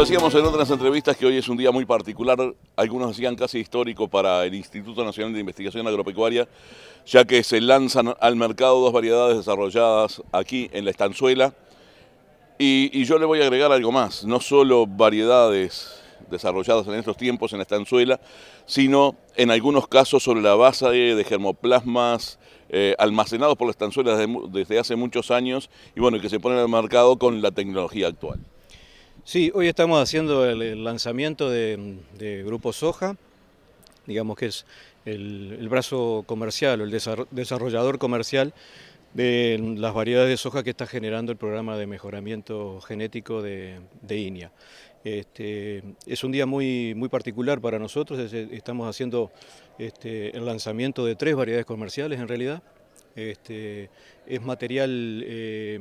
Lo decíamos en otras entrevistas que hoy es un día muy particular, algunos decían casi histórico para el Instituto Nacional de Investigación Agropecuaria, ya que se lanzan al mercado dos variedades desarrolladas aquí en la estanzuela. Y, yo le voy a agregar algo más, no solo variedades desarrolladas en estos tiempos en la estanzuela, sino en algunos casos sobre la base de germoplasmas eh, almacenados por la estanzuela desde, desde hace muchos años y bueno, que se ponen al mercado con la tecnología actual. Sí, hoy estamos haciendo el lanzamiento de, Grupo Soja, digamos que es el, brazo comercial o el desarrollador comercial de las variedades de soja que está generando el programa de mejoramiento genético de, de INIA. Este, es un día muy, muy particular para nosotros, estamos haciendo este, el lanzamiento de tres variedades comerciales en realidad. Este, es material eh,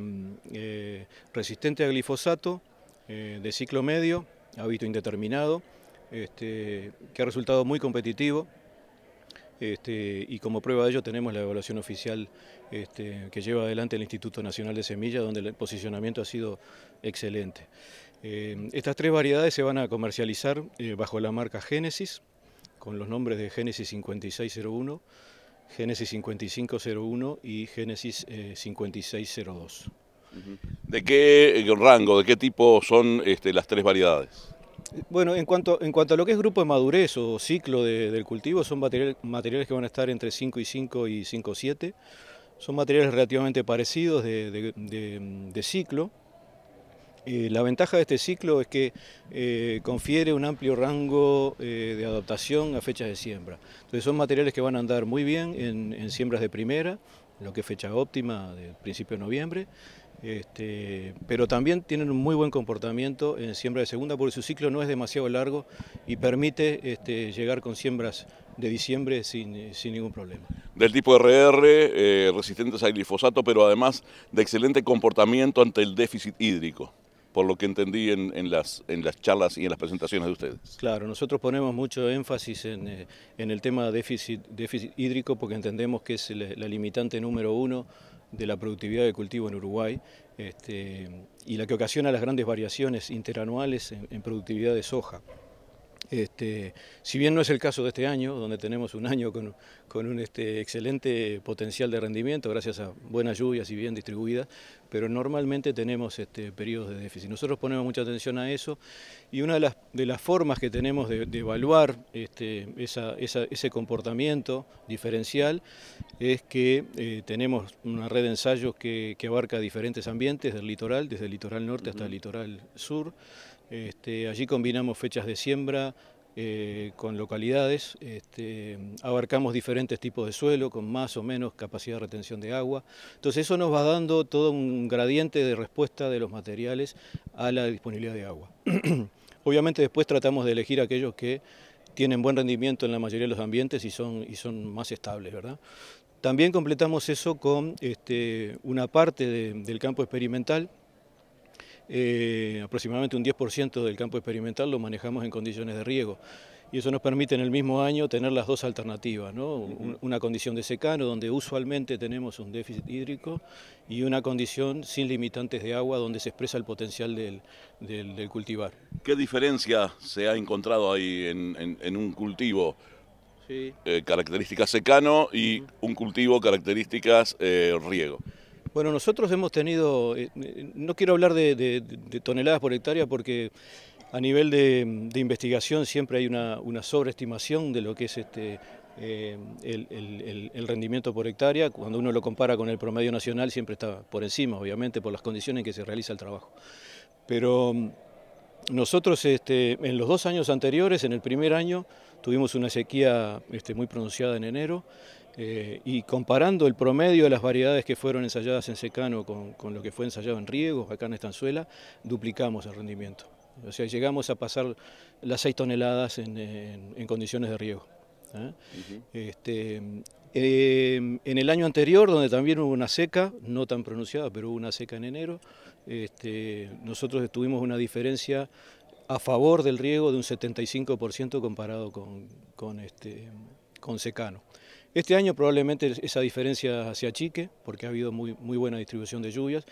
eh, resistente a glifosato, eh, de ciclo medio, hábito indeterminado, este, que ha resultado muy competitivo. Este, y como prueba de ello tenemos la evaluación oficial este, que lleva adelante el Instituto Nacional de Semillas, donde el posicionamiento ha sido excelente. Eh, estas tres variedades se van a comercializar eh, bajo la marca Génesis, con los nombres de Génesis 5601, Génesis 5501 y Génesis 5602. ¿De eh, qué rango, de qué tipo son este, las tres variedades? Bueno, en cuanto, en cuanto a lo que es grupo de madurez o ciclo del cultivo, son materiales que van a estar entre 5 y 5 y 5 7. Son materiales relativamente parecidos de, ciclo. Eh, la ventaja de este ciclo es que eh, confiere un amplio rango de adaptación a fechas de siembra. Entonces son materiales que van a andar muy bien en, siembras de primera, lo que es fecha óptima de principio de noviembre, este, pero también tienen un muy buen comportamiento en siembra de segunda porque su ciclo no es demasiado largo y permite este, llegar con siembras de diciembre sin, ningún problema. Del tipo RR, eh, resistentes al glifosato, pero además de excelente comportamiento ante el déficit hídrico por lo que entendí en, las, en las charlas y en las presentaciones de ustedes. Claro, nosotros ponemos mucho énfasis en, eh, el tema déficit, déficit hídrico porque entendemos que es la, la limitante número uno de la productividad de cultivo en Uruguay este, y la que ocasiona las grandes variaciones interanuales en, productividad de soja. Este, si bien no es el caso de este año, donde tenemos un año con, un este, excelente potencial de rendimiento gracias a buenas lluvias y bien distribuidas, pero normalmente tenemos este, periodos de déficit. Nosotros ponemos mucha atención a eso y una de las, formas que tenemos de, evaluar este, ese comportamiento diferencial es que eh, tenemos una red de ensayos que, abarca diferentes ambientes del litoral, desde el litoral norte hasta el litoral sur. Este, allí combinamos fechas de siembra, eh, con localidades, este, abarcamos diferentes tipos de suelo con más o menos capacidad de retención de agua. Entonces eso nos va dando todo un gradiente de respuesta de los materiales a la disponibilidad de agua. Obviamente después tratamos de elegir aquellos que tienen buen rendimiento en la mayoría de los ambientes y son, y son más estables, ¿verdad? También completamos eso con este, una parte del campo experimental eh, aproximadamente un 10% del campo experimental lo manejamos en condiciones de riego. Y eso nos permite en el mismo año tener las dos alternativas, una condición de secano donde usualmente tenemos un déficit hídrico y una condición sin limitantes de agua donde se expresa el potencial del, cultivar. ¿Qué diferencia se ha encontrado ahí en, eh, un cultivo? características secano eh, y un cultivo características riego. Bueno, nosotros hemos tenido, eh, eh, no quiero hablar de, toneladas por hectárea porque a nivel de, investigación siempre hay una, sobreestimación de lo que es este, eh, el, rendimiento por hectárea. Cuando uno lo compara con el promedio nacional siempre está por encima, obviamente, por las condiciones en que se realiza el trabajo. Pero mm, nosotros este, en los dos años anteriores, en el primer año, tuvimos una sequía este, muy pronunciada en enero, eh, y comparando el promedio de las variedades que fueron ensayadas en secano con, con lo que fue ensayado en riego, acá en Estanzuela, duplicamos el rendimiento. O sea, llegamos a pasar las 6 toneladas en, condiciones de riego. ¿eh? Este, eh, en el año anterior, donde también hubo una seca, no tan pronunciada, pero hubo una seca en enero, este, nosotros tuvimos una diferencia a favor del riego de un 75% comparado con este, secano. Este año probablemente esa diferencia se achique porque ha habido muy, muy buena distribución de lluvias,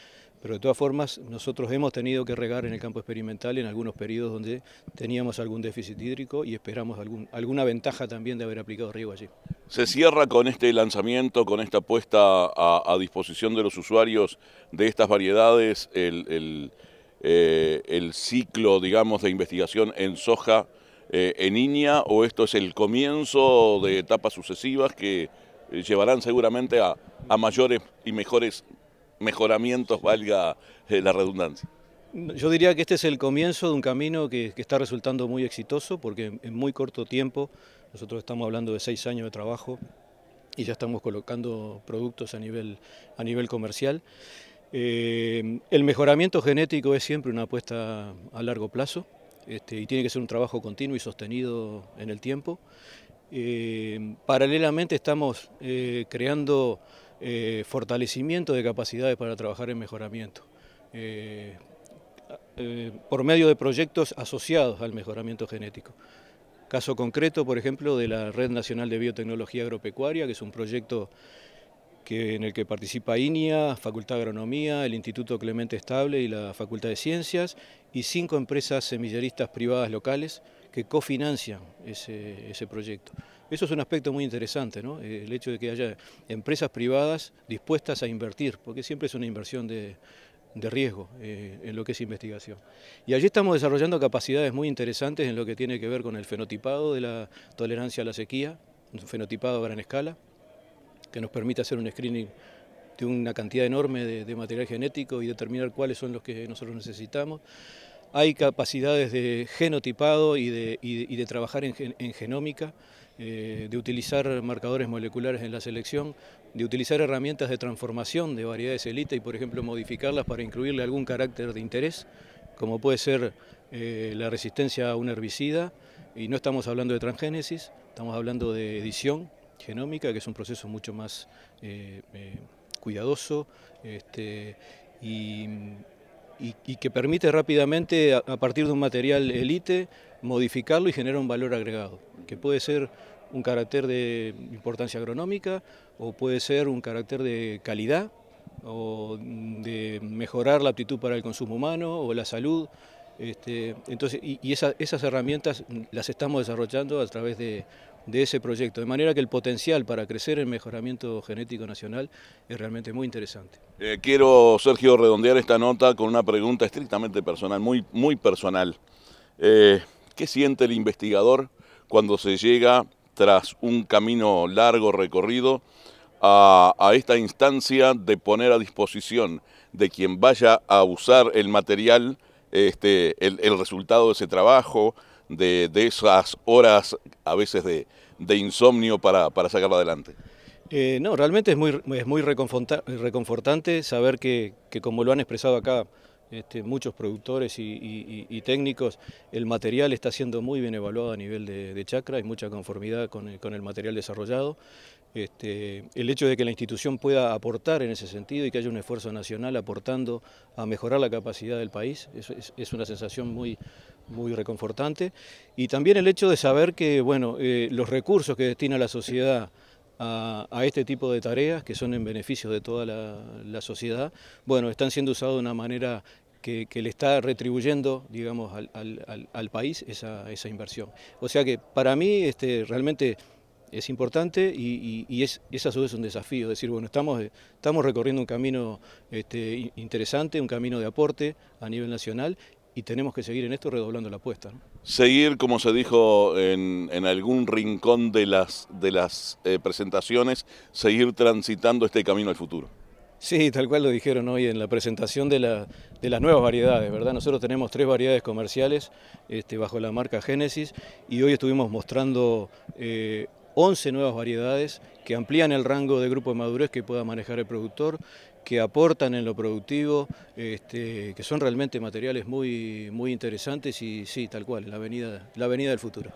pero de todas formas nosotros hemos tenido que regar en el campo experimental en algunos periodos donde teníamos algún déficit hídrico y esperamos algún, alguna ventaja también de haber aplicado riego allí. Se cierra con este lanzamiento, con esta puesta a, disposición de los usuarios de estas variedades, el, el eh, ciclo, digamos, de investigación en soja eh, en Iña o esto es el comienzo de etapas sucesivas que eh, llevarán seguramente a, mayores y mejores mejoramientos, valga eh, la redundancia? Yo diría que este es el comienzo de un camino que, está resultando muy exitoso porque en, muy corto tiempo, nosotros estamos hablando de seis años de trabajo y ya estamos colocando productos a nivel, a nivel comercial. el mejoramiento genético es siempre una apuesta a largo plazo. Este, y tiene que ser un trabajo continuo y sostenido en el tiempo. Eh, paralelamente estamos eh, creando eh, fortalecimiento de capacidades para trabajar en mejoramiento, por medio de proyectos asociados al mejoramiento genético. Caso concreto, por ejemplo, de la Red Nacional de Biotecnología Agropecuaria, que es un proyecto en el que participa INIA, Facultad de Agronomía, el Instituto Clemente Estable y la Facultad de Ciencias, y cinco empresas semilleristas privadas locales que cofinancian ese, proyecto. Eso es un aspecto muy interesante, eh, el hecho de que haya empresas privadas dispuestas a invertir, porque siempre es una inversión de, riesgo eh, en lo que es investigación. Y allí estamos desarrollando capacidades muy interesantes en lo que tiene que ver con el fenotipado de la tolerancia a la sequía, un fenotipado a gran escala, que nos permite hacer un screening de una cantidad enorme de, material genético y determinar cuáles son los que nosotros necesitamos. Hay capacidades de genotipado y de, trabajar en, genómica, eh, de utilizar marcadores moleculares en la selección, de utilizar herramientas de transformación de variedades elite y, por ejemplo, modificarlas para incluirle algún carácter de interés, como puede ser eh, la resistencia a un herbicida, y no estamos hablando de transgénesis, estamos hablando de edición, genómica, que es un proceso mucho más eh, eh, cuidadoso este, y, que permite rápidamente, a, a partir de un material elite, modificarlo y generar un valor agregado, que puede ser un carácter de importancia agronómica o puede ser un carácter de calidad o de mejorar la aptitud para el consumo humano o la salud. Este, entonces, y, esas herramientas las estamos desarrollando a través de, ese proyecto, de manera que el potencial para crecer en mejoramiento genético nacional es realmente muy interesante. Eh, quiero, Sergio, redondear esta nota con una pregunta estrictamente personal, muy, personal. Eh, ¿Qué siente el investigador cuando se llega, tras un camino largo recorrido, a, esta instancia de poner a disposición de quien vaya a usar el material este, el, resultado de ese trabajo, de, esas horas a veces de, insomnio para, sacarlo adelante? Eh, no, realmente es muy, es muy reconfortante saber que, como lo han expresado acá este, muchos productores y, técnicos, el material está siendo muy bien evaluado a nivel de, chakra chacra, hay mucha conformidad con eh, con el material desarrollado. Este, el hecho de que la institución pueda aportar en ese sentido y que haya un esfuerzo nacional aportando a mejorar la capacidad del país es, una sensación muy, muy reconfortante. Y también el hecho de saber que bueno, eh, los recursos que destina la sociedad a, este tipo de tareas, que son en beneficio de toda la, sociedad, bueno, están siendo usados de una manera que, le está retribuyendo, digamos, al, país esa, inversión. O sea que para mí este, realmente es importante y, y, es, a su vez un desafío, decir, bueno, estamos, estamos recorriendo un camino este, interesante, un camino de aporte a nivel nacional y tenemos que seguir en esto redoblando la apuesta. Seguir, como se dijo en, algún rincón de las, de las eh, presentaciones, seguir transitando este camino al futuro. Sí, tal cual lo dijeron hoy en la presentación de, las nuevas variedades, ¿verdad? Nosotros tenemos tres variedades comerciales este, bajo la marca Génesis y hoy estuvimos mostrando eh, 11 nuevas variedades que amplían el rango de grupo de madurez que pueda manejar el productor, que aportan en lo productivo, este, que son realmente materiales muy, muy interesantes y sí, tal cual, la avenida, la avenida del futuro.